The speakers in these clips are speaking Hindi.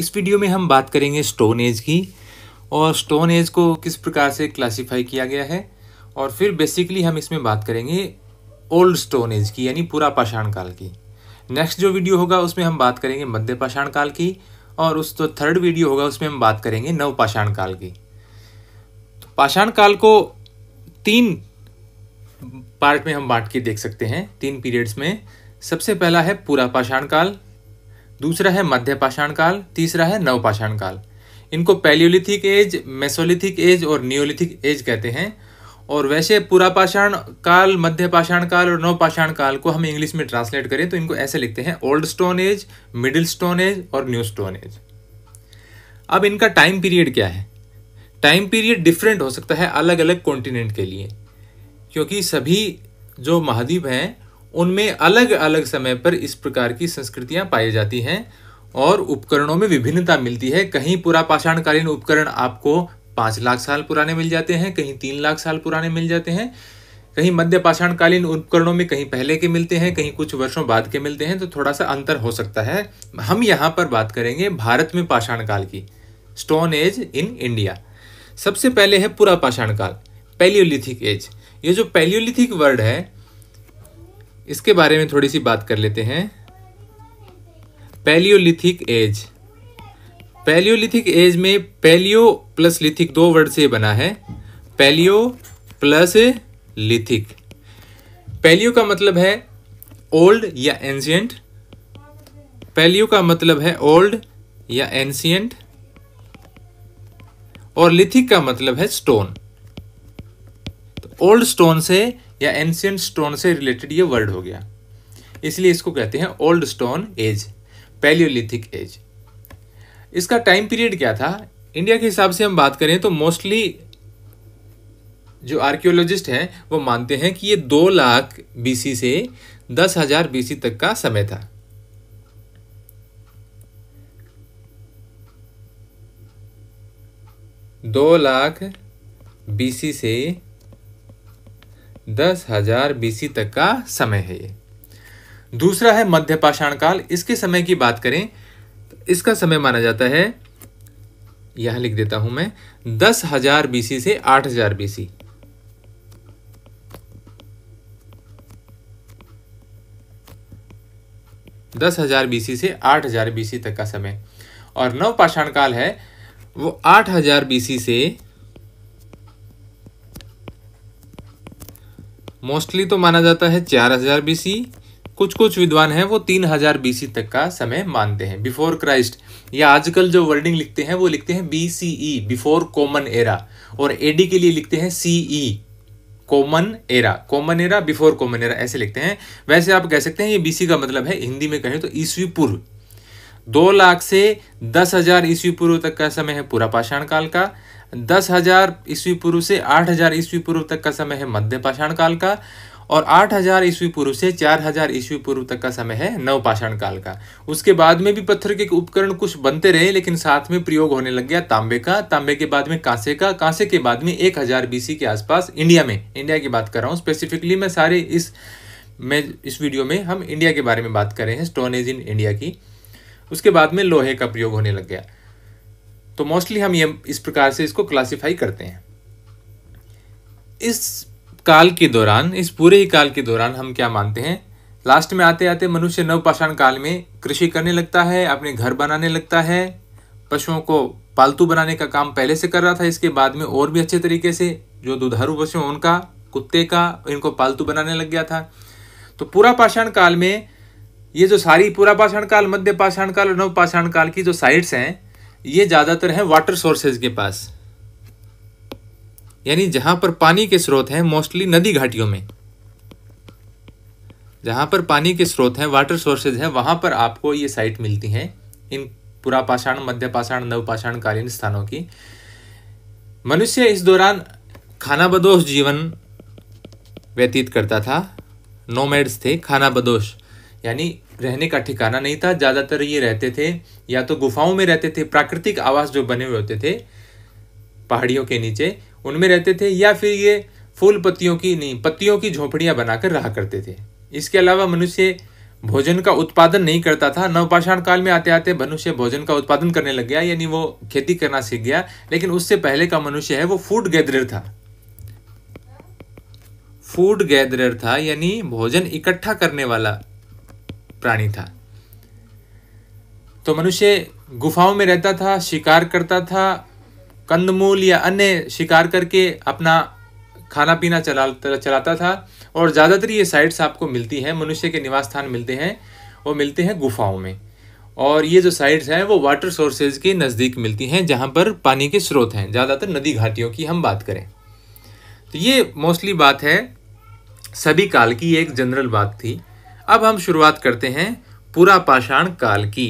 इस वीडियो में हम बात करेंगे स्टोन एज की और स्टोन एज को किस प्रकार से क्लासिफाई किया गया है और फिर बेसिकली हम इसमें बात करेंगे ओल्ड स्टोन एज की यानी पूरा पाषाण काल की नेक्स्ट जो वीडियो होगा उसमें हम बात करेंगे मध्य पाषाण काल की और उस तो थर्ड वीडियो होगा उसमें हम बात करेंगे नव पाषाण काल की तो पाषाण काल को तीन पार्ट में हम बांट के देख सकते हैं तीन पीरियड्स में सबसे पहला है पूरा पाषाण काल दूसरा है मध्य पाषाण काल तीसरा है नवपाषाण काल इनको पैलियोलिथिक एज मेसोलिथिक एज और नियोलिथिक एज कहते हैं और वैसे पूरा पाषाण काल मध्य पाषाण काल और नवपाषाण काल को हम इंग्लिश में ट्रांसलेट करें तो इनको ऐसे लिखते हैं old stone age middle stone age और न्यू स्टोन एज अब इनका टाइम पीरियड क्या है टाइम पीरियड डिफरेंट हो सकता है अलग अलग कॉन्टिनेंट के लिए क्योंकि सभी जो महाद्वीप हैं उनमें अलग अलग समय पर इस प्रकार की संस्कृतियाँ पाई जाती हैं और उपकरणों में विभिन्नता मिलती है कहीं पूरा पाषाणकालीन उपकरण आपको पाँच लाख साल पुराने मिल जाते हैं कहीं तीन लाख साल पुराने मिल जाते हैं कहीं मध्य पाषाणकालीन उपकरणों में कहीं पहले के मिलते हैं कहीं कुछ वर्षों बाद के मिलते हैं तो थोड़ा सा अंतर हो सकता है हम यहाँ पर बात करेंगे भारत में पाषाण काल की स्टोन एज इन इंडिया सबसे पहले है पूरा पाषाण काल पैलियोलिथिक एज ये जो पैलियोलिथिक वर्ड है इसके बारे में थोड़ी सी बात कर लेते हैं पैलियोलिथिक एज पैलियोलिथिक एज में पैलियो प्लस लिथिक दो वर्ड से बना है पैलियो प्लस लिथिक पैलियो का मतलब है ओल्ड या एंशियंट पैलियो का मतलब है ओल्ड या एंशियंट और लिथिक का मतलब है स्टोन तो ओल्ड स्टोन से या एंशियंट स्टोन से रिलेटेड ये वर्ड हो गया इसलिए इसको कहते हैं old stone age palaeolithic age इसका टाइम पीरियड क्या था इंडिया के हिसाब से हम बात करें तो मोस्टली जो आर्कियोलॉजिस्ट हैं वो मानते हैं कि ये दो लाख बीसी से दस हजार बीसी तक का समय था दो लाख बीसी से दस हजार बीसी तक का समय है ये दूसरा है मध्य पाषाण काल इसके समय की बात करें तो इसका समय माना जाता है यह लिख देता हूं मैं दस हजार बीसी से आठ हजार बीसी दस हजार बीसी से आठ हजार बीसी तक का समय और नव पाषाण काल है वो आठ हजार बीसी से मोस्टली तो माना जाता है 4000 बीसी कुछ कुछ विद्वान हैं वो 3000 बीसी तक का समय मानते हैं बिफोर क्राइस्ट या आजकल जो वर्डिंग लिखते हैं वो लिखते हैं B C E before common era और एडी के लिए लिखते हैं C E common era common era before common era ऐसे लिखते हैं वैसे आप कह सकते हैं ये बीसी का मतलब है हिंदी में कहें तो ईस्वी पूर्व दो लाख से दस हजार ईस्वी पूर्व तक का समय है पूरा पाषाण काल का दस हजार ईस्वी पूर्व से आठ हजार ईस्वी पूर्व तक का समय है मध्य पाषाण काल का और आठ हज़ार ईस्वी पूर्व से चार हज़ार ईस्वी पूर्व तक का समय है नवपाषाण काल का उसके बाद में भी पत्थर के उपकरण कुछ बनते रहे लेकिन साथ में प्रयोग होने लग गया तांबे का तांबे के बाद में कांसे का कांसे के बाद में एक हजार बीसी के आसपास इंडिया में इंडिया की बात कर रहा हूँ स्पेसिफिकली मैं सारे इस मैं इस वीडियो में हम इंडिया के बारे में बात कर रहे हैं स्टोनेज इन इंडिया की उसके बाद में लोहे का प्रयोग होने लग गया तो मोस्टली हम ये इस प्रकार से इसको क्लासीफाई करते हैं इस काल के दौरान इस पूरे ही काल के दौरान हम क्या मानते हैं लास्ट में आते आते मनुष्य नवपाषाण काल में कृषि करने लगता है अपने घर बनाने लगता है पशुओं को पालतू बनाने का काम पहले से कर रहा था इसके बाद में और भी अच्छे तरीके से जो दुधारू पशु हैं उनका कुत्ते का इनको पालतू बनाने लग गया था तो पूरा पाषाण काल में ये जो सारी पूरा पाषाण काल मध्य पाषाण काल और नवपाषाण काल की जो साइट्स हैं ये ज़्यादातर है वाटर सोर्सेज के पास यानी जहाँ पर पानी के स्रोत हैं मोस्टली नदी घाटियों में जहाँ पर पानी के स्रोत हैं वाटर सोर्सेज हैं वहाँ पर आपको ये साइट मिलती हैं इन पुरापाषाण मध्यपाषाण नवपाषाण कालीन स्थानों की मनुष्य इस दौरान खाना बदोश जीवन व्यतीत करता था नोमेड्स थे खाना बदोश यानी रहने का ठिकाना नहीं था ज़्यादातर ये रहते थे या तो गुफाओं में रहते थे प्राकृतिक आवास जो बने हुए होते थे पहाड़ियों के नीचे उनमें रहते थे या फिर ये फूल पत्तियों की नहीं पत्तियों की झोंपड़ियाँ बनाकर रहा करते थे इसके अलावा मनुष्य भोजन का उत्पादन नहीं करता था नवपाषाण काल में आते आते मनुष्य भोजन का उत्पादन करने लग गया यानी वो खेती करना सीख गया लेकिन उससे पहले का मनुष्य है वो फूड गैदरर था फूड गैदरर था यानी भोजन इकट्ठा करने वाला प्राणी था तो मनुष्य गुफाओं में रहता था शिकार करता था कंदमूल या अन्य शिकार करके अपना खाना पीना चला चलाता था और ज़्यादातर ये साइट्स आपको मिलती हैं मनुष्य के निवास स्थान मिलते हैं वो मिलते हैं गुफाओं में और ये जो साइट्स हैं वो वाटर सोर्सेज के नज़दीक मिलती हैं जहाँ पर पानी के स्रोत हैं ज़्यादातर नदी घाटियों की हम बात करें तो ये मोस्टली बात है सभी काल की एक जनरल बात थी अब हम शुरुआत करते हैं पूरा पाषाण काल की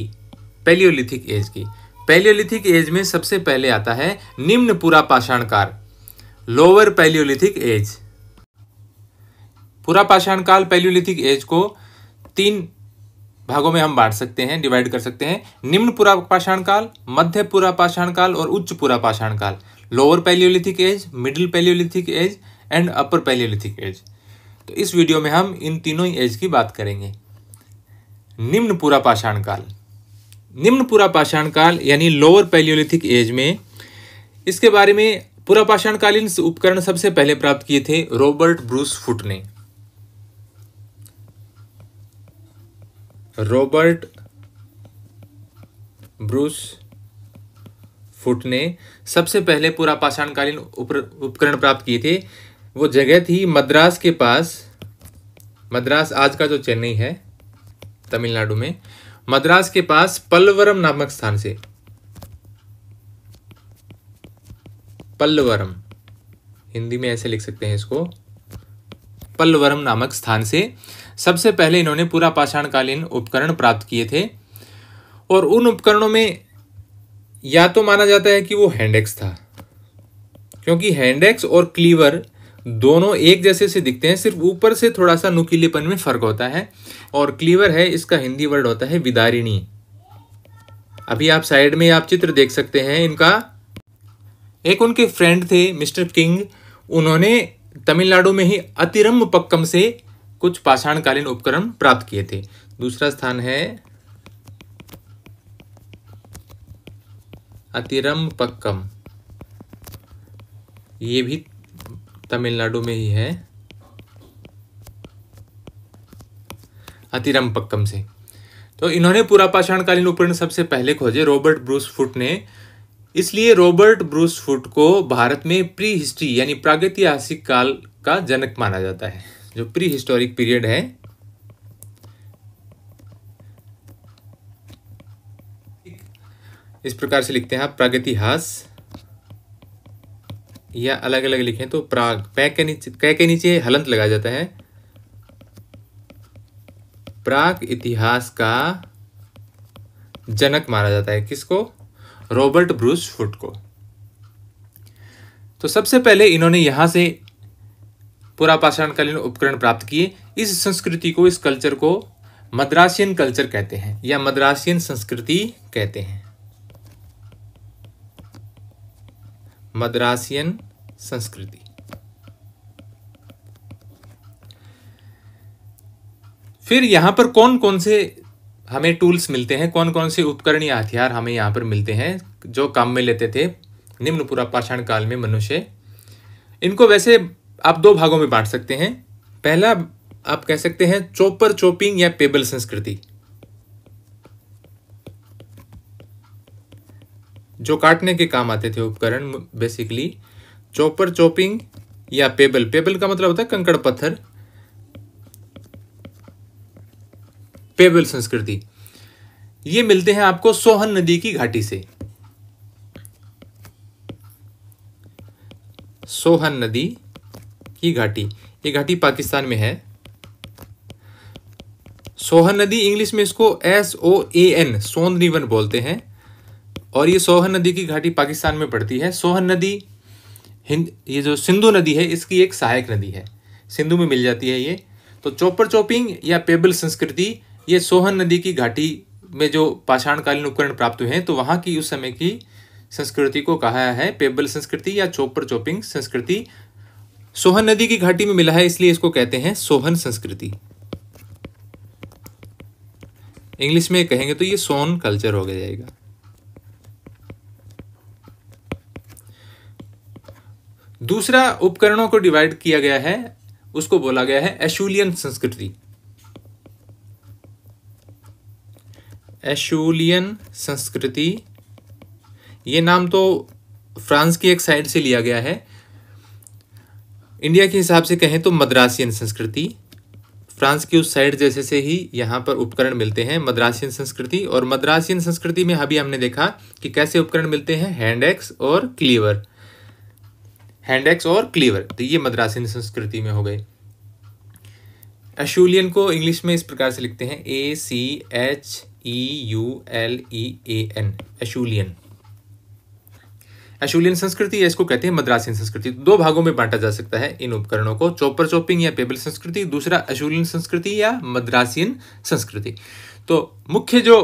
पैलियोलिथिक एज की पैलियोलिथिक एज में सबसे पहले आता है निम्न पूरा पाषाण काल लोअर पैलियोलिथिक एज पूरा पाषाण काल पैलियोलिथिक एज को तीन भागों में हम बांट सकते हैं डिवाइड कर सकते हैं निम्न पूरा पाषाण काल मध्य पूरा पाषाण काल और उच्च पूरा पाषाण काल lower paleolithic age middle paleolithic age and upper paleolithic age तो इस वीडियो में हम इन तीनों ही एज की बात करेंगे निम्न पूरा पाषाण काल निम्न पूरा पाषाण काल यानी लोअर पैलियोलिथिक एज में इसके बारे में पूरा पाषाणकालीन उपकरण सबसे पहले प्राप्त किए थे रॉबर्ट ब्रूस फुट ने रॉबर्ट ब्रूस फुट ने सबसे पहले पूरा पाषाणकालीन उपकरण प्राप्त किए थे वो जगह थी मद्रास के पास मद्रास आज का जो चेन्नई है तमिलनाडु में मद्रास के पास पल्लवरम नामक स्थान से पल्लवरम हिंदी में ऐसे लिख सकते हैं इसको पल्लवरम नामक स्थान से सबसे पहले इन्होंने पूरा पाषाणकालीन उपकरण प्राप्त किए थे और उन उपकरणों में या तो माना जाता है कि वो हैंडेक्स था क्योंकि हैंडेक्स और क्लीवर दोनों एक जैसे से दिखते हैं सिर्फ ऊपर से थोड़ा सा नुकीलेपन में फ़र्क होता है और क्लीवर है इसका हिंदी वर्ड होता है विदारिणी अभी आप साइड में आप चित्र देख सकते हैं इनका एक उनके फ्रेंड थे मिस्टर किंग उन्होंने तमिलनाडु में ही अतिरम पक्कम से कुछ पाषाणकालीन उपकरण प्राप्त किए थे दूसरा स्थान है अतिरम पक्कम ये भी तमिलनाडु में ही है अतिरम पक्कम से तो इन्होंने पूरा पाषाणकालीन उपकरण सबसे पहले खोजे रॉबर्ट ब्रूस फुट ने इसलिए रॉबर्ट ब्रूस फुट को भारत में प्री हिस्ट्री यानी प्रागैतिहासिक काल का जनक माना जाता है जो प्री हिस्टोरिक पीरियड है इस प्रकार से लिखते हैं आप प्रागतिहास या अलग अलग लिखें तो प्राग पै के नीचे कै के नीचे हलंत लगाया जाता है प्राग इतिहास का जनक माना जाता है किसको रॉबर्ट ब्रूस फुट को तो सबसे पहले इन्होंने यहां से पूरा पाषाणकालीन उपकरण प्राप्त किए इस संस्कृति को इस कल्चर को मद्रासियन कल्चर कहते हैं या मद्रासियन संस्कृति कहते हैं मद्रासियन संस्कृति फिर यहां पर कौन कौन से हमें टूल्स मिलते हैं कौन कौन से उपकरण या हथियार हमें यहां पर मिलते हैं जो काम में लेते थे निम्न पुरापाषाण काल में मनुष्य इनको वैसे आप दो भागों में बांट सकते हैं पहला आप कह सकते हैं चोपर चोपिंग या पेबल संस्कृति जो काटने के काम आते थे उपकरण बेसिकली चॉपर चॉपिंग या पेबल पेबल का मतलब होता है कंकड़ पत्थर पेबल संस्कृति ये मिलते हैं आपको सोहन नदी की घाटी से सोहन नदी की घाटी ये घाटी पाकिस्तान में है सोहन नदी इंग्लिश में इसको एस ओ ए एन सोन रिवन बोलते हैं और ये सोहन नदी की घाटी पाकिस्तान में पड़ती है सोहन नदी हिंद ये जो सिंधु नदी है इसकी एक सहायक नदी है सिंधु में मिल जाती है ये तो चौपर चौपिंग या पेबल संस्कृति ये सोहन नदी की घाटी में जो पाषाणकालीन उपकरण प्राप्त हुए हैं तो वहाँ की उस समय की संस्कृति को कहा है पेबल संस्कृति या चौपर चौपिंग संस्कृति सोहन नदी की घाटी में मिला है इसलिए इसको कहते हैं सोहन संस्कृति इंग्लिश में कहेंगे तो ये सोन कल्चर हो गया जाएगा दूसरा उपकरणों को डिवाइड किया गया है उसको बोला गया है एशुलियन संस्कृति एशुलियन संस्कृति ये नाम तो फ्रांस की एक साइड से लिया गया है इंडिया के हिसाब से कहें तो मद्रासियन संस्कृति फ्रांस की उस साइड जैसे से ही यहाँ पर उपकरण मिलते हैं मद्रासियन संस्कृति और मद्रासियन संस्कृति में अभी हमने देखा कि कैसे उपकरण मिलते हैं हैंड एक्स और क्लीवर हैंडेक्स और क्लीवर तो ये मद्रासीन संस्कृति में हो गए एशूलियन को इंग्लिश में इस प्रकार से लिखते हैं A C H E e, U L E e, A N Acheulian Acheulian संस्कृति या इसको कहते हैं मद्रासीन संस्कृति तो दो भागों में बांटा जा सकता है इन उपकरणों को चोपर चोपिंग या पेबल संस्कृति दूसरा एशूलियन संस्कृति या मद्रासियन संस्कृति तो मुख्य जो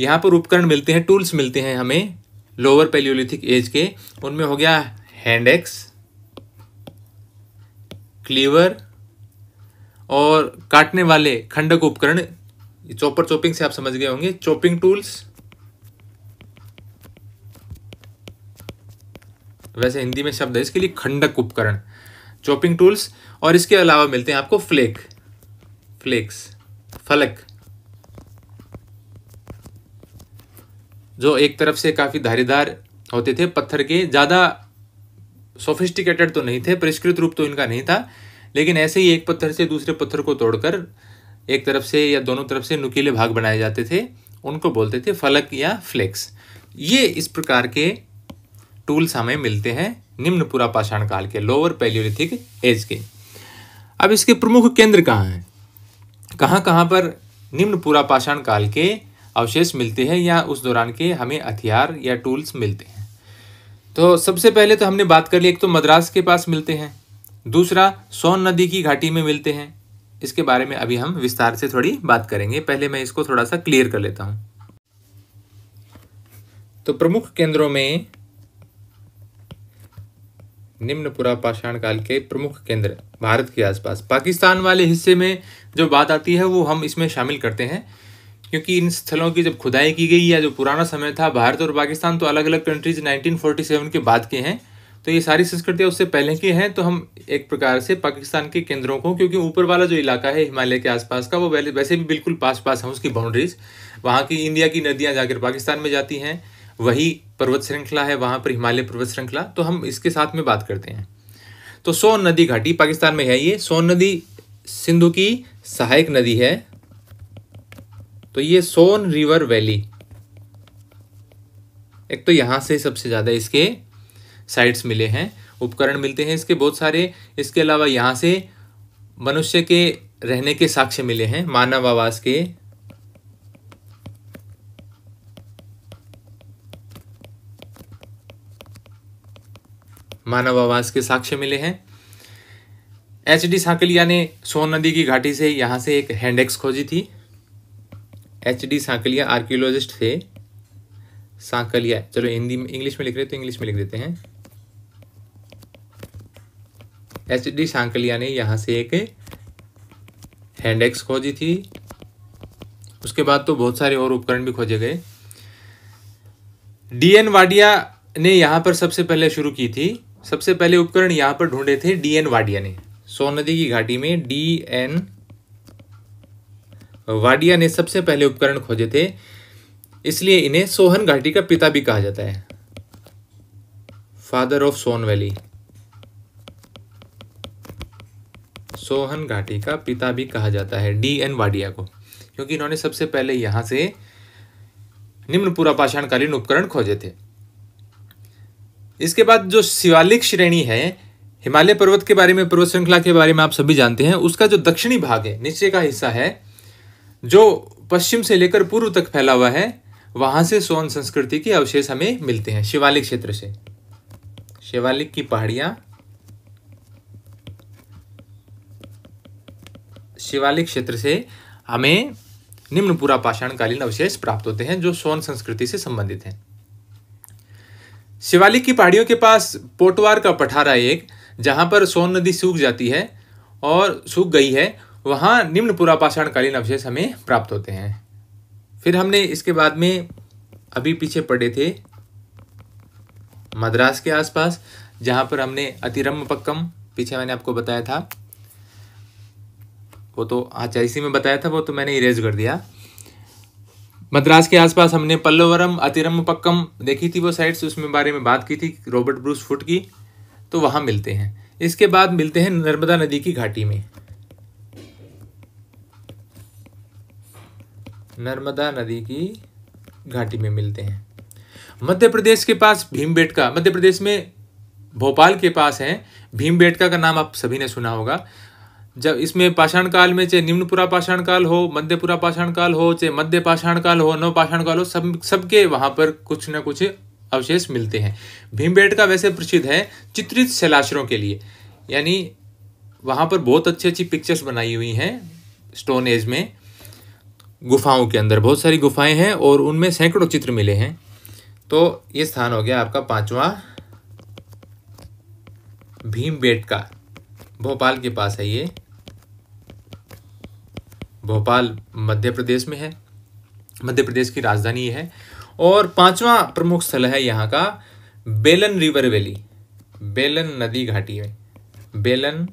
यहाँ पर उपकरण मिलते हैं टूल्स मिलते हैं हमें लोअर पेलियोलिथिक एज के उनमें हो गया हैंड एक्स क्लीवर और काटने वाले खंडक उपकरण चॉपर चॉपिंग से आप समझ गए होंगे चॉपिंग टूल्स वैसे हिंदी में शब्द है इसके लिए खंडक उपकरण चॉपिंग टूल्स और इसके अलावा मिलते हैं आपको फ्लेक फ्लेक्स फलक जो एक तरफ से काफी धारीदार होते थे पत्थर के ज्यादा सोफिस्टिकेटेड तो नहीं थे परिष्कृत रूप तो इनका नहीं था लेकिन ऐसे ही एक पत्थर से दूसरे पत्थर को तोड़कर एक तरफ से या दोनों तरफ से नुकीले भाग बनाए जाते थे उनको बोलते थे फलक या फ्लेक्स ये इस प्रकार के टूल्स हमें मिलते हैं निम्न पुरा पाषाण काल के लोअर पैलियोलिथिक एज के अब इसके प्रमुख केंद्र कहाँ हैं कहाँ कहाँ पर निम्न पुरा पाषाण काल के अवशेष मिलते हैं या उस दौरान के हमें हथियार या टूल्स मिलते हैं तो सबसे पहले तो हमने बात कर ली एक तो मद्रास के पास मिलते हैं दूसरा सोन नदी की घाटी में मिलते हैं इसके बारे में अभी हम विस्तार से थोड़ी बात करेंगे पहले मैं इसको थोड़ा सा क्लियर कर लेता हूँ तो प्रमुख केंद्रों में निम्न पाषाण काल के प्रमुख केंद्र भारत के आसपास पाकिस्तान वाले हिस्से में जो बात आती है वो हम इसमें शामिल करते हैं क्योंकि इन स्थलों की जब खुदाई की गई या जो पुराना समय था भारत और पाकिस्तान तो अलग अलग कंट्रीज 1947 के बाद के हैं तो ये सारी संस्कृतियाँ उससे पहले की हैं तो हम एक प्रकार से पाकिस्तान के केंद्रों को क्योंकि ऊपर वाला जो इलाका है हिमालय के आसपास का वो वैसे वैसे भी बिल्कुल पास पास हैं उसकी बाउंड्रीज वहाँ की इंडिया की नदियाँ जाकर पाकिस्तान में जाती हैं वही पर्वत श्रृंखला है वहाँ पर हिमालय पर्वत श्रृंखला तो हम इसके साथ में बात करते हैं तो सोन नदी घाटी पाकिस्तान में है ये सोन नदी सिंधु की सहायक नदी है तो ये सोन रिवर वैली एक तो यहां से सबसे ज़्यादा इसके साइट्स मिले हैं उपकरण मिलते हैं इसके बहुत सारे इसके अलावा यहां से मनुष्य के रहने के साक्ष्य मिले हैं मानव आवास के मानव आवास के साक्ष्य मिले हैं एच डी साकलिया ने सोन नदी की घाटी से यहां से एक हैंडेक्स खोजी थी एच डी सांकलिया आर्कियोलॉजिस्ट थे सांकलिया चलो हिंदी में इंग्लिश में लिख रहे तो इंग्लिश में लिख देते हैं एच डी सांकलिया ने यहाँ से एक हैंड एक्स खोजी थी उसके बाद तो बहुत सारे और उपकरण भी खोजे गए डी एन वाडिया ने यहाँ पर सबसे पहले शुरू की थी सबसे पहले उपकरण यहाँ पर ढूंढे थे डी एन वाडिया ने सोन नदी की घाटी में डी एन वाडिया ने सबसे पहले उपकरण खोजे थे इसलिए इन्हें सोहन घाटी का पिता भी कहा जाता है father of Son valley Sohan घाटी का पिता भी कहा जाता है डी एन वाडिया को क्योंकि इन्होंने सबसे पहले यहां से निम्न पुरापाषाणकालीन उपकरण खोजे थे इसके बाद जो शिवालिक श्रेणी है हिमालय पर्वत के बारे में पर्वत श्रृंखला के बारे में आप सभी जानते हैं उसका जो दक्षिणी भाग है नीचे का हिस्सा है जो पश्चिम से लेकर पूर्व तक फैला हुआ है वहां से सोन संस्कृति के अवशेष हमें मिलते हैं शिवालिक क्षेत्र से शिवालिक की पहाड़ियां शिवालिक क्षेत्र से हमें निम्न पूरा पाषाणकालीन अवशेष प्राप्त होते हैं जो सोन संस्कृति से संबंधित हैं शिवालिक की पहाड़ियों के पास पोटवार का पठारा एक जहां पर सोन नदी सूख जाती है और सूख गई है वहाँ निम्न पुरापाषाणकालीन अवशेष हमें प्राप्त होते हैं फिर हमने इसके बाद में अभी पीछे पड़े थे मद्रास के आसपास जहाँ पर हमने अतिरम्भ पक्कम पीछे मैंने आपको बताया था वो तो आचार्य इसी में बताया था वो तो मैंने इरेज कर दिया मद्रास के आसपास हमने पल्लोवरम अतिरम पक्कम देखी थी वो साइट्स उसमें बारे में बात की थी रॉबर्ट ब्रूस फुट की तो वहाँ मिलते हैं इसके बाद मिलते हैं नर्मदा नदी की घाटी में नर्मदा नदी की घाटी में मिलते हैं मध्य प्रदेश के पास भीमबेटका मध्य प्रदेश में भोपाल के पास है भीमबेटका का नाम आप सभी ने सुना होगा जब इसमें पाषाण काल में चाहे निम्नपुरा पाषाण काल हो मध्यपुरा पाषाण काल हो चाहे मध्य पाषाण काल हो नव पाषाण काल हो सब सबके वहाँ पर कुछ ना कुछ अवशेष मिलते हैं भीमबेटका वैसे प्रसिद्ध है चित्रित शैलाशरों के लिए यानी वहाँ पर बहुत अच्छी अच्छी पिक्चर्स बनाई हुई हैं स्टोन एज में गुफाओं के अंदर बहुत सारी गुफाएं हैं और उनमें सैकड़ों चित्र मिले हैं तो ये स्थान हो गया आपका पांचवा भीम का भोपाल के पास है ये भोपाल मध्य प्रदेश में है मध्य प्रदेश की राजधानी है और पांचवा प्रमुख स्थल है यहाँ का बेलन रिवर वैली बेलन नदी घाटी में बेलन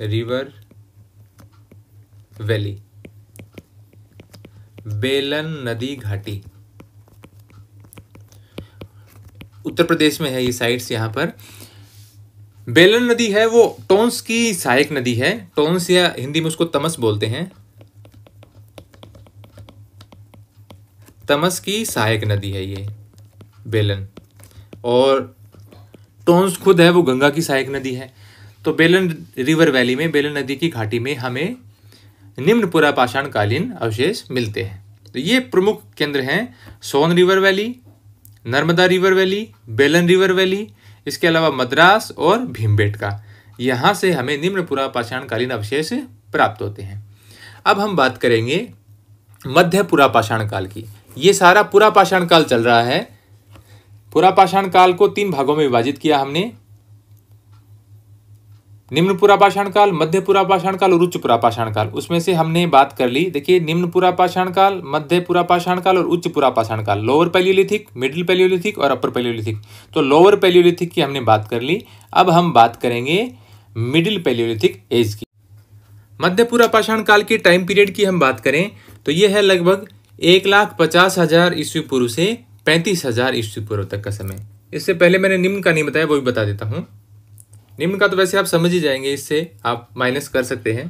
रिवर वैली बेलन नदी घाटी उत्तर प्रदेश में है ये साइट्स यहाँ पर बेलन नदी है वो टोंस की सहायक नदी है टोंस या हिंदी में उसको तमस बोलते हैं तमस की सहायक नदी है ये बेलन और टोंस खुद है वो गंगा की सहायक नदी है तो बेलन रिवर वैली में बेलन नदी की घाटी में हमें निम्न पुरापाषाणकालीन अवशेष मिलते हैं तो ये प्रमुख केंद्र हैं Son river valley Narmada river valley Belan river valley इसके अलावा मद्रास और भीमबेटका यहाँ से हमें निम्न पुरापाषाणकालीन अवशेष प्राप्त होते हैं अब हम बात करेंगे मध्य पुरापाषाण काल की ये सारा पुरापाषाण काल चल रहा है पुरापाषाण काल को तीन भागों में विभाजित किया हमने निम्न पुरापाषाण काल मध्य पुरापाषाण काल और उच्च पुरापाषाण काल उसमें से हमने बात कर ली देखिए निम्न पुरापाषाण काल मध्य पुरापाषाण काल और उच्च पुरापाषाण काल लोअर पैलियोलिथिक मिडिल पैलियोलिथिक और अपर पैलियोलिथिक तो लोअर पैलियोलिथिक की हमने बात कर ली अब हम बात करेंगे मिडिल पैलियोलिथिक एज की मध्य पुरापाषाण काल के टाइम पीरियड की हम बात करें तो ये है लगभग एक लाख पचास हजार ईस्वी पूर्व से पैंतीस हजार ईस्वी पूर्व तक का समय इससे पहले मैंने निम्न का नहीं बताया वो भी बता देता हूँ निम्न का तो वैसे आप समझ ही जाएंगे इससे आप माइनस कर सकते हैं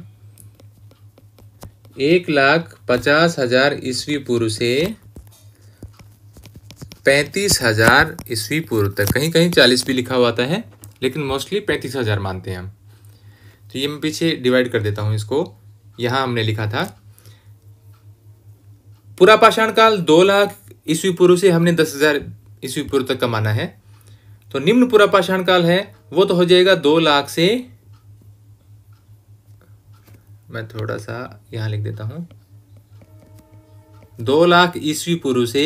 एक लाख पचास हजार ईस्वी पूर्व से पैंतीस हजार ईस्वी पूर्व तक कहीं कहीं चालीस भी लिखा हुआ है लेकिन मोस्टली पैंतीस हजार मानते हैं हम तो ये मैं पीछे डिवाइड कर देता हूं इसको यहां हमने लिखा था पूरा पाषाण काल दो लाख ईस्वी पूर्व से हमने दस हजार ईस्वी पूर्व तक का माना है तो निम्न पुरापाषाण काल है वो तो हो जाएगा दो लाख से मैं थोड़ा सा यहां लिख देता हूं दो लाख ईस्वी पूर्व से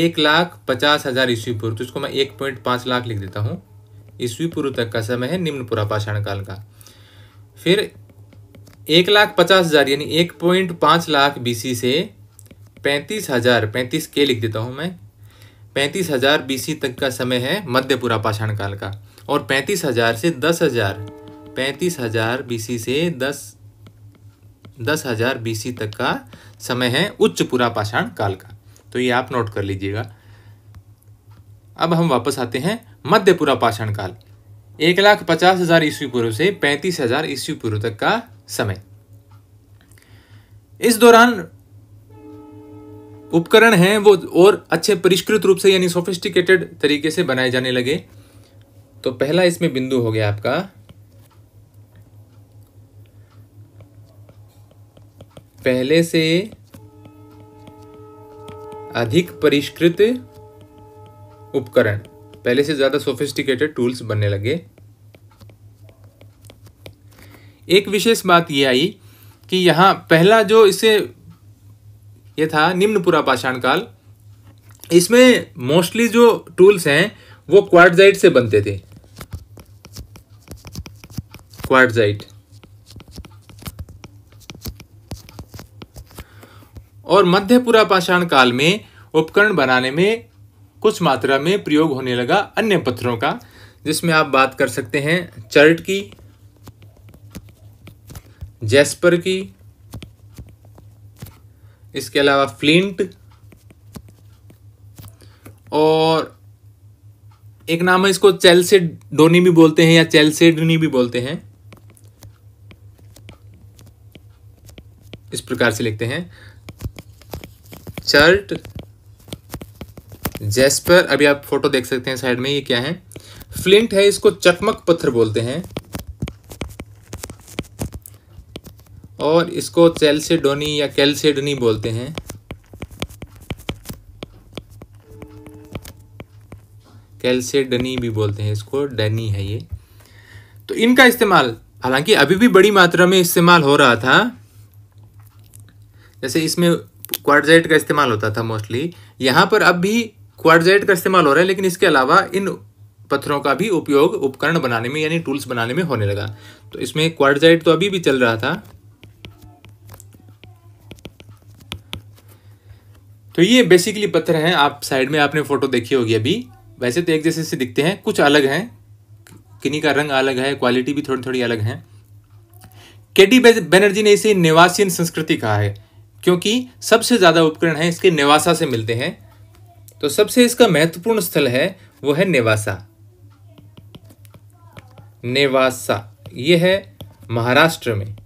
एक लाख पचास हजार ईस्वी पूर्व तो इसको मैं एक पॉइंट पांच लाख लिख देता हूं ईस्वी पूर्व तक का समय है निम्न पुरापाषाण काल का फिर एक लाख पचास हजार यानी एक पॉइंट पांच लाख बीसी से पैंतीस हजार पैंतीस के लिख देता हूं मैं पैंतीस हजार बीसी तक का समय है मध्यपुरा पाषाण काल का और पैंतीस हजार से दस हजार पैंतीस हजार बीसी से दस दस हजार बीसी तक का समय है उच्च पुरा पाषाण काल का तो ये आप नोट कर लीजिएगा अब हम वापस आते हैं मध्यपुरा पाषाण काल एक लाख पचास हजार ईस्वी पूर्व से पैंतीस हजार ईस्वी पूर्व तक का समय इस दौरान उपकरण हैं वो और अच्छे परिष्कृत रूप से यानी सोफिस्टिकेटेड तरीके से बनाए जाने लगे तो पहला इसमें बिंदु हो गया आपका पहले से अधिक परिष्कृत उपकरण पहले से ज्यादा सोफिस्टिकेटेड टूल्स बनने लगे एक विशेष बात यह आई कि यहां पहला जो इसे ये था निम्न पुरापाषाण पाषाण काल इसमें मोस्टली जो टूल्स हैं वो क्वार्टजाइट से बनते थे क्वार्टजाइट और मध्य पाषाण काल में उपकरण बनाने में कुछ मात्रा में प्रयोग होने लगा अन्य पत्थरों का जिसमें आप बात कर सकते हैं चर्ट की जेस्पर की इसके अलावा फ्लिंट और एक नाम है इसको चेल्सिड डोनी भी बोलते हैं या चेलसेडनी भी बोलते हैं इस प्रकार से लिखते हैं चर्ट जेस्पर अभी आप फोटो देख सकते हैं साइड में ये क्या है फ्लिंट है इसको चकमक पत्थर बोलते हैं और इसको सेल्सेडोनी या कैल्सेडनी बोलते हैं कैलसेडनी भी बोलते हैं इसको डनी है ये तो इनका इस्तेमाल हालांकि अभी भी बड़ी मात्रा में इस्तेमाल हो रहा था जैसे इसमें क्वारजाइट का इस्तेमाल होता था मोस्टली यहां पर अब भी क्वारजाइट का इस्तेमाल हो रहा है लेकिन इसके अलावा इन पत्थरों का भी उपयोग उपकरण बनाने में यानी टूल्स बनाने में होने लगा तो इसमें क्वारजाइट तो अभी भी चल रहा था तो ये बेसिकली पत्थर हैं आप साइड में आपने फ़ोटो देखी होगी अभी वैसे तो एक जैसे से दिखते हैं कुछ अलग हैं किन्हीं का रंग अलग है क्वालिटी भी थोड़ी थोड़ी अलग है केडी बनर्जी ने इसे निवासीन संस्कृति कहा है क्योंकि सबसे ज़्यादा उपकरण है इसके निवासा से मिलते हैं तो सबसे इसका महत्वपूर्ण स्थल है वो है नेवासा नेवासा ये है महाराष्ट्र में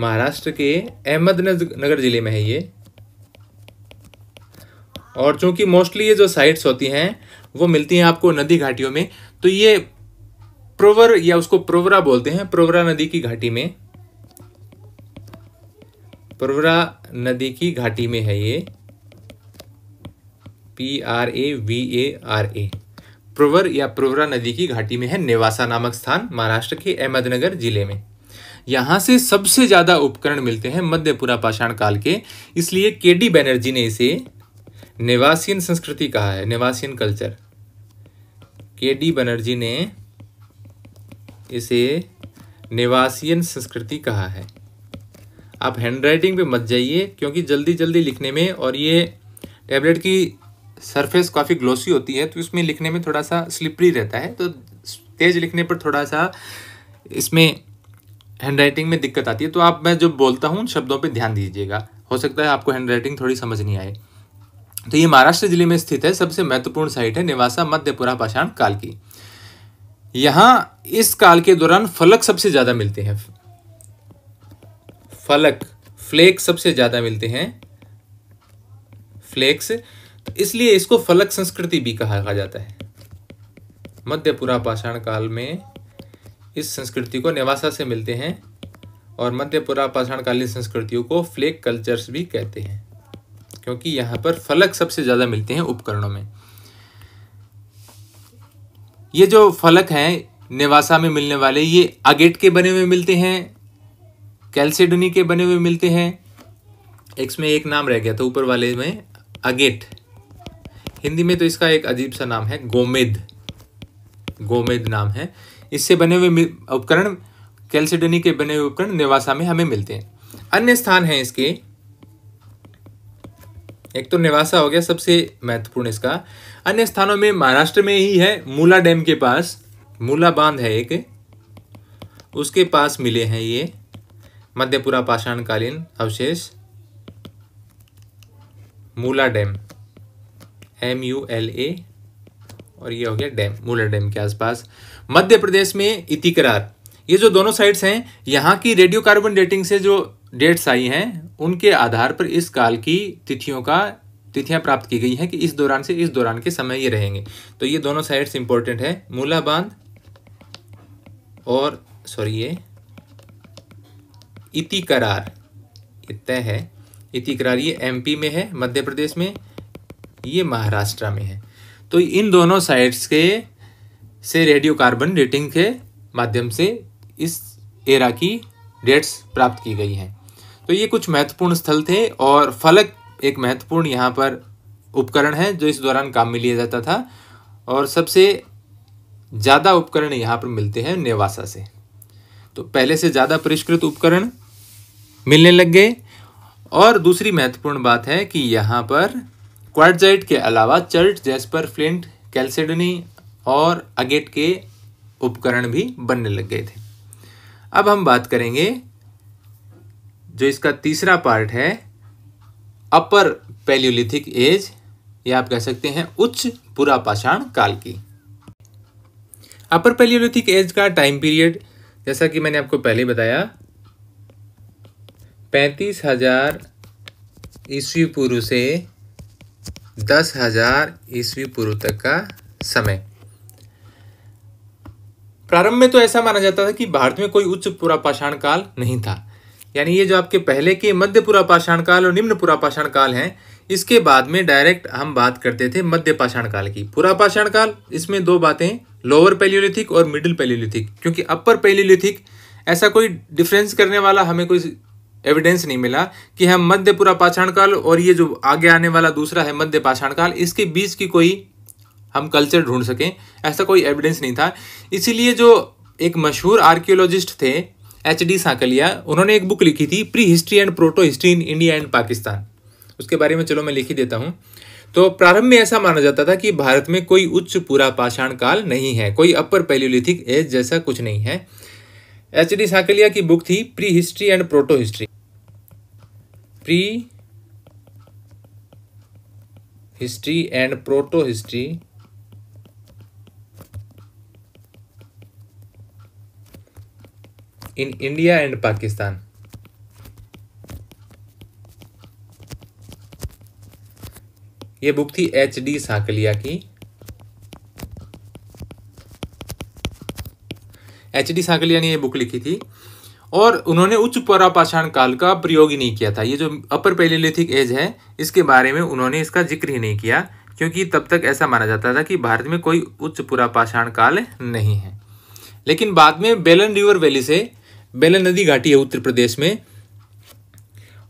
महाराष्ट्र के अहमदनगर ज़िले में है ये और चूंकि मोस्टली ये जो साइट्स होती हैं वो मिलती हैं आपको नदी घाटियों में तो ये प्रोवर या उसको प्रोवरा बोलते हैं प्रोवरा नदी की घाटी में प्रोवरा नदी की घाटी में है ये P R A V A R A Pravar या प्रोवरा नदी की घाटी में है नेवासा नामक स्थान महाराष्ट्र के अहमदनगर जिले में यहाँ से सबसे ज़्यादा उपकरण मिलते हैं मध्यपुरा पाषाण काल के इसलिए के डी बैनर्जी ने इसे निवासियन संस्कृति कहा है निवासियन कल्चर के डी बनर्जी ने इसे निवासियन संस्कृति कहा है आप हैंड राइटिंग पर मत जाइए क्योंकि जल्दी जल्दी लिखने में और ये टैबलेट की सरफेस काफ़ी ग्लोसी होती है तो इसमें लिखने में थोड़ा सा स्लिपरी रहता है तो तेज़ लिखने पर थोड़ा सा इसमें हैंड राइटिंग में दिक्कत आती है तो आप मैं जब बोलता हूँ शब्दों पर ध्यान दीजिएगा हो सकता है आपको हैंड राइटिंग थोड़ी समझ नहीं आए तो ये महाराष्ट्र जिले में स्थित है सबसे महत्वपूर्ण साइट है निवासा मध्यपुरा पाषाण काल की यहाँ इस काल के दौरान फलक सबसे ज्यादा मिलते हैं फलक फ्लेक सबसे ज्यादा मिलते हैं फ्लेक्स तो इसलिए इसको फलक संस्कृति भी कहा जाता है मध्यपुरा पाषाण काल में इस संस्कृति को नेवासा से मिलते हैं और मध्य मध्यपुरा पाषाणकालीन संस्कृतियों को फ्लेक कल्चर्स भी कहते हैं क्योंकि यहाँ पर फलक सबसे ज़्यादा मिलते हैं उपकरणों में ये जो फलक हैं नेवासा में मिलने वाले ये अगेट के बने हुए मिलते हैं कैल्सेडनी के बने हुए मिलते हैं इसमें एक नाम रह गया था ऊपर वाले में अगेट हिंदी में तो इसका एक अजीब सा नाम है गोमेद गोमेद नाम है इससे बने हुए उपकरण कैल्सिडनी के बने हुए उपकरण नेवासा में हमें मिलते हैं अन्य स्थान हैं इसके एक तो नेवासा हो गया सबसे महत्वपूर्ण इसका अन्य स्थानों में महाराष्ट्र में ही है मूला डैम के पास मूला बांध है एक उसके पास मिले हैं ये मध्यपुरा पाषाणकालीन अवशेष Mula dam M U L A और ये हो गया डैम मूला डैम के आसपास मध्य प्रदेश में इतिकरार ये जो दोनों साइट्स हैं यहाँ की रेडियो कार्बन डेटिंग से जो डेट्स आई हैं उनके आधार पर इस काल की तिथियों का तिथियां प्राप्त की गई हैं कि इस दौरान से इस दौरान के समय ये रहेंगे तो ये दोनों साइट्स इंपॉर्टेंट है मूला बांध और सॉरी ये इति करार तय है इति करार ये एमपी में है मध्य प्रदेश में ये महाराष्ट्र में है तो इन दोनों साइट्स के से रेडियो कार्बन डेटिंग के माध्यम से इस एरा की डेट्स प्राप्त की गई हैं तो ये कुछ महत्वपूर्ण स्थल थे और फलक एक महत्वपूर्ण यहाँ पर उपकरण है जो इस दौरान काम में लिया जाता था और सबसे ज़्यादा उपकरण यहाँ पर मिलते हैं नेवासा से तो पहले से ज़्यादा परिष्कृत उपकरण मिलने लग गए और दूसरी महत्वपूर्ण बात है कि यहाँ पर क्वाडजाइट के अलावा चर्ट जैसपर फ्लिंट कैल्सिडनी और अगेट के उपकरण भी बनने लग गए थे अब हम बात करेंगे जो इसका तीसरा पार्ट है अपर पैल्योलिथिक एज या आप कह सकते हैं उच्च पुरापाषाण काल की अपर पैल्योलिथिक एज का टाइम पीरियड जैसा कि मैंने आपको पहले बताया पैंतीस हजार ईस्वी पूर्व से दस हजार ईस्वी पूर्व तक का समय प्रारंभ में तो ऐसा माना जाता था कि भारत में कोई उच्च पुरापाषाण काल नहीं था यानी ये जो आपके पहले के मध्य पुरापाषाण काल और निम्न पुरापाषाण काल हैं इसके बाद में डायरेक्ट हम बात करते थे मध्य पाषाण काल की पुरापाषाण काल इसमें दो बातें लोअर पेलियोलिथिक और मिडिल पेलियोलिथिक क्योंकि अपर पेलियोलिथिक ऐसा कोई डिफरेंस करने वाला हमें कोई एविडेंस नहीं मिला कि हम मध्य पुरापाषाण काल और ये जो आगे आने वाला दूसरा है मध्य पाषाण काल इसके बीच की कोई हम कल्चर ढूंढ सकें ऐसा कोई एविडेंस नहीं था इसीलिए जो एक मशहूर आर्कियोलॉजिस्ट थे एच डी साकलिया उन्होंने एक बुक लिखी थी prehistory and protohistory in India and Pakistan उसके बारे में चलो मैं लिख ही देता हूँ तो प्रारंभ में ऐसा माना जाता था कि भारत में कोई उच्च पूरा पाषाण काल नहीं है कोई अपर पैलियोलिथिक एज जैसा कुछ नहीं है एच डी साकलिया की बुक थी prehistory and protohistory prehistory and protohistory in India and Pakistan. ये बुक थी एच डी साकलिया की एच डी साकलिया ने ये बुक लिखी थी और उन्होंने उच्च परापाषाण काल का प्रयोग ही नहीं किया था ये जो अपर पेलियोलिथिक एज है इसके बारे में उन्होंने इसका जिक्र ही नहीं किया क्योंकि तब तक ऐसा माना जाता था कि भारत में कोई उच्च पुरापाषाण काल नहीं है लेकिन बाद में बेलन रिवर वैली से बेलन नदी घाटी है उत्तर प्रदेश में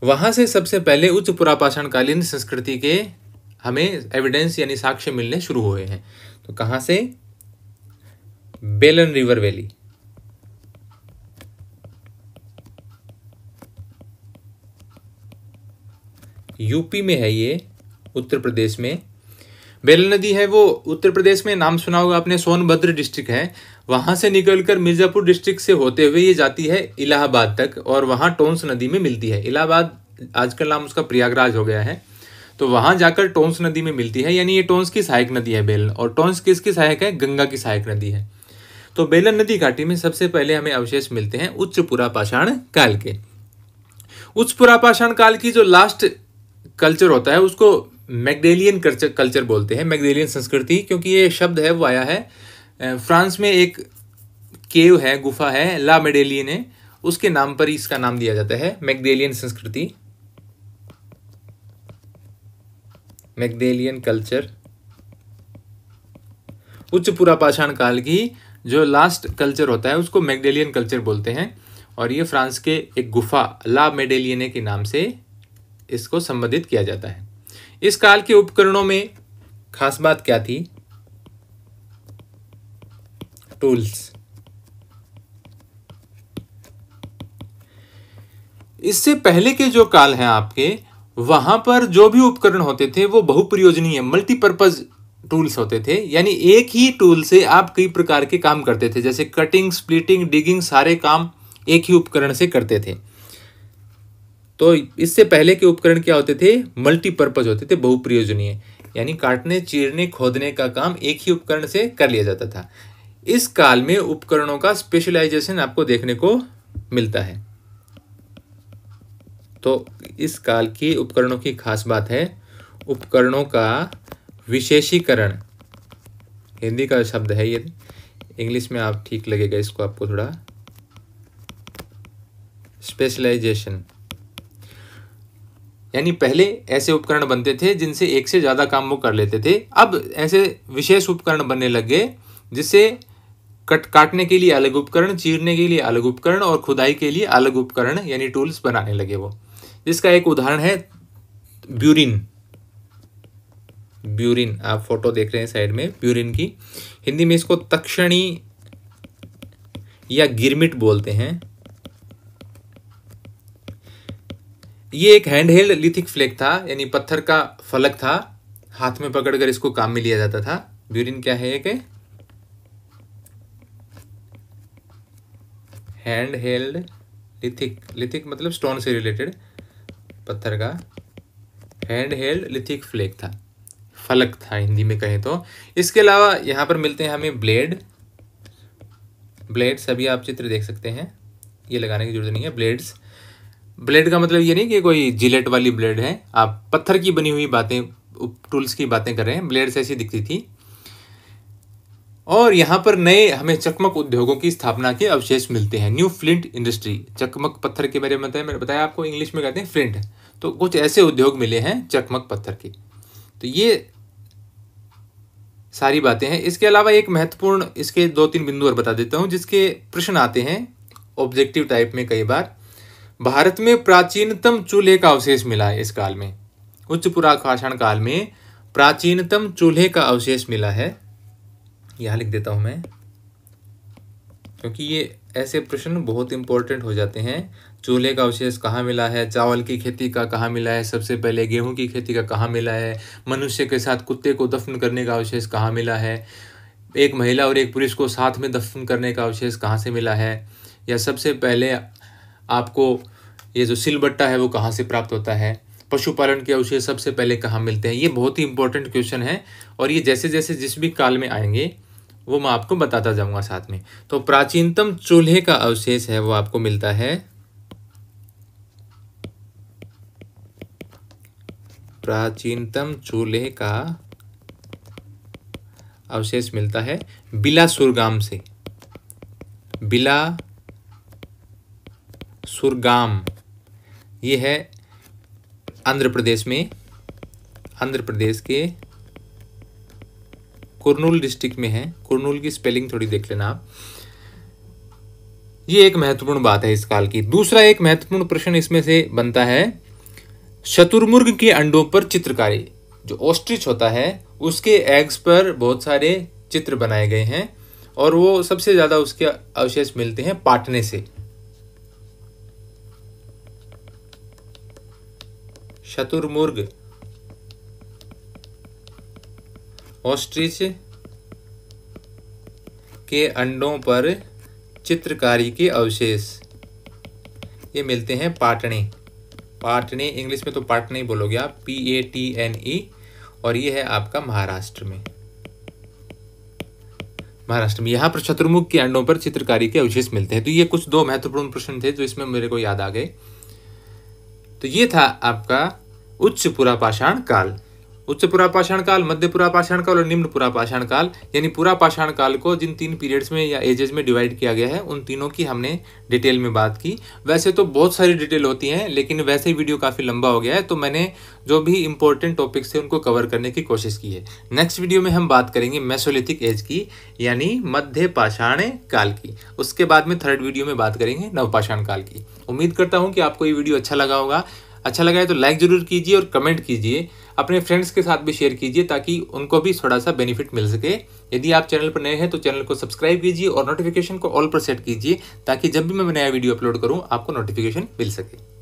वहां से सबसे पहले उच्च पुरापाषाणकालीन संस्कृति के हमें एविडेंस यानी साक्ष्य मिलने शुरू हुए हैं तो कहां से बेलन रिवर वैली यूपी में है ये उत्तर प्रदेश में बेलन नदी है वो उत्तर प्रदेश में नाम सुना होगा आपने सोनभद्र डिस्ट्रिक्ट है वहां से निकलकर मिर्ज़ापुर डिस्ट्रिक्ट से होते हुए ये जाती है इलाहाबाद तक और वहाँ टोंस नदी में मिलती है इलाहाबाद आजकल नाम उसका प्रयागराज हो गया है तो वहां जाकर टोंस नदी में मिलती है यानी ये टोंस की सहायक नदी है बेलन और टोंस किसकी सहायक है गंगा की सहायक नदी है तो बेलन नदी घाटी में सबसे पहले हमें अवशेष मिलते हैं उच्च पुरापाषाण काल के उच्च पुरापाषाण काल की जो लास्ट कल्चर होता है उसको मैगडेलियन कल्चर बोलते हैं मैगडेलियन संस्कृति क्योंकि ये शब्द है वो आया है फ्रांस में एक केव है गुफा है ला मेडेलियन है उसके नाम पर ही इसका नाम दिया जाता है मैगडेलियन संस्कृति मैगडेलियन कल्चर उच्च पुरापाषाण काल की जो लास्ट कल्चर होता है उसको मैगडेलियन कल्चर बोलते हैं और ये फ्रांस के एक गुफा ला मेडेलियने के नाम से इसको संबोधित किया जाता है इस काल के उपकरणों में खास बात क्या थी टूल्स इससे पहले के जो काल हैं आपके वहां पर जो भी उपकरण होते थे वो बहुप्रयोजनीय मल्टीपर्पज टूल्स होते थे यानी एक ही टूल से आप कई प्रकार के काम करते थे जैसे कटिंग स्प्लिटिंग डिगिंग सारे काम एक ही उपकरण से करते थे तो इससे पहले के उपकरण क्या होते थे मल्टीपर्पज होते थे बहुप्रयोजनीय यानी काटने चीरने खोदने का काम एक ही उपकरण से कर लिया जाता था इस काल में उपकरणों का स्पेशलाइजेशन आपको देखने को मिलता है तो इस काल की उपकरणों की खास बात है उपकरणों का विशेषीकरण हिंदी का शब्द है ये इंग्लिश में आप ठीक लगेगा इसको आपको थोड़ा स्पेशलाइजेशन यानी पहले ऐसे उपकरण बनते थे जिनसे एक से ज़्यादा काम वो कर लेते थे अब ऐसे विशेष उपकरण बनने लग गए जिससे कट काटने के लिए अलग उपकरण चीरने के लिए अलग उपकरण और खुदाई के लिए अलग उपकरण यानी टूल्स बनाने लगे वो जिसका एक उदाहरण है ब्यूरिन ब्यूरिन आप फोटो देख रहे हैं साइड में ब्यूरिन की हिंदी में इसको तक्षणी या गिरमिट बोलते हैं ये एक हैंडहेल्ड लिथिक फ्लेक था यानी पत्थर का फलक था हाथ में पकड़कर इसको काम में लिया जाता था ब्यूरिन क्या है एक हैंड हेल्ड लिथिक लिथिक मतलब स्टोन से रिलेटेड पत्थर का हैंड हेल्ड लिथिक फ्लेक था फलक था हिंदी में कहें तो इसके अलावा यहाँ पर मिलते हैं हमें ब्लेड ब्लेड सभी आप चित्र देख सकते हैं ये लगाने की जरूरत नहीं है ब्लेड्स ब्लेड का मतलब ये नहीं कि कोई जिलेट वाली ब्लेड है आप पत्थर की बनी हुई बातें टूल्स की बातें कर रहे हैं ब्लेड्स ऐसी दिखती थी और यहाँ पर नए हमें चकमक उद्योगों की स्थापना के अवशेष मिलते हैं न्यू फ्लिंट इंडस्ट्री चकमक पत्थर के बारे में बताया मैंने बताया आपको इंग्लिश में कहते हैं फ्लिंट तो कुछ ऐसे उद्योग मिले हैं चकमक पत्थर के तो ये सारी बातें हैं इसके अलावा एक महत्वपूर्ण इसके दो तीन बिंदु और बता देता हूँ जिसके प्रश्न आते हैं ऑब्जेक्टिव टाइप में कई बार भारत में प्राचीनतम चूल्हे का अवशेष मिला है इस काल में उच्च पुराखाषण काल में प्राचीनतम चूल्हे का अवशेष मिला है यहाँ लिख देता हूँ मैं क्योंकि ये ऐसे प्रश्न बहुत इंपॉर्टेंट हो जाते हैं चूल्हे का अवशेष कहाँ मिला है चावल की खेती का कहाँ मिला है सबसे पहले गेहूं की खेती का कहाँ मिला है मनुष्य के साथ कुत्ते को दफन करने का अवशेष कहाँ मिला है एक महिला और एक पुरुष को साथ में दफन करने का अवशेष कहाँ से मिला है या सबसे पहले आपको ये जो सिलबट्टा है वो कहाँ से प्राप्त होता है पशुपालन के अवशेष सबसे पहले कहाँ मिलते हैं ये बहुत ही इंपॉर्टेंट क्वेश्चन है और ये जैसे जैसे जिस भी काल में आएंगे वो मैं आपको बताता जाऊंगा साथ में तो प्राचीनतम चूल्हे का अवशेष है वो आपको मिलता है प्राचीनतम चूल्हे का अवशेष मिलता है बिलासुरगाम से बिला सुरगाम ये है आंध्र प्रदेश में आंध्र प्रदेश के कुरनूल डिस्ट्रिक्ट में है कुरनूल की स्पेलिंग थोड़ी देख लेना आप ये एक महत्वपूर्ण बात है इस काल की दूसरा एक महत्वपूर्ण प्रश्न इसमें से बनता है शतुर्मुर्ग के अंडों पर चित्रकारी जो ऑस्ट्रिच होता है उसके एग्स पर बहुत सारे चित्र बनाए गए हैं और वो सबसे ज्यादा उसके अवशेष मिलते हैं पाटने से शतुर्मुर्ग ऑस्ट्रिच के अंडों पर चित्रकारी के अवशेष ये मिलते हैं पाटने पाटने इंग्लिश में तो पाटने ही बोलोगे आप P A T N E और ये है आपका महाराष्ट्र में महाराष्ट्र में यहाँ पर शत्रुमुख के अंडों पर चित्रकारी के अवशेष मिलते हैं तो ये कुछ दो महत्वपूर्ण प्रश्न थे जो इसमें मेरे को याद आ गए तो ये था आपका उच्च पुरापाषाण काल उच्च पुरापाषाण काल मध्य पुरापाषाण काल और निम्न पुरापाषाण काल यानी पुरापाषाण काल को जिन तीन पीरियड्स में या एजेस में डिवाइड किया गया है उन तीनों की हमने डिटेल में बात की वैसे तो बहुत सारी डिटेल होती हैं लेकिन वैसे ही वीडियो काफ़ी लंबा हो गया है तो मैंने जो भी इंपॉर्टेंट टॉपिक्स थे उनको कवर करने की कोशिश की है नेक्स्ट वीडियो में हम बात करेंगे मैसोलिथिक एज की यानी मध्य पाषाण काल की उसके बाद में थर्ड वीडियो में बात करेंगे नवपाषाण काल की उम्मीद करता हूँ कि आपको ये वीडियो अच्छा लगा होगा अच्छा लगा है तो लाइक ज़रूर कीजिए और कमेंट कीजिए अपने फ्रेंड्स के साथ भी शेयर कीजिए ताकि उनको भी थोड़ा सा बेनिफिट मिल सके यदि आप चैनल पर नए हैं तो चैनल को सब्सक्राइब कीजिए और नोटिफिकेशन को ऑल पर सेट कीजिए ताकि जब भी मैं नया वीडियो अपलोड करूँ आपको नोटिफिकेशन मिल सके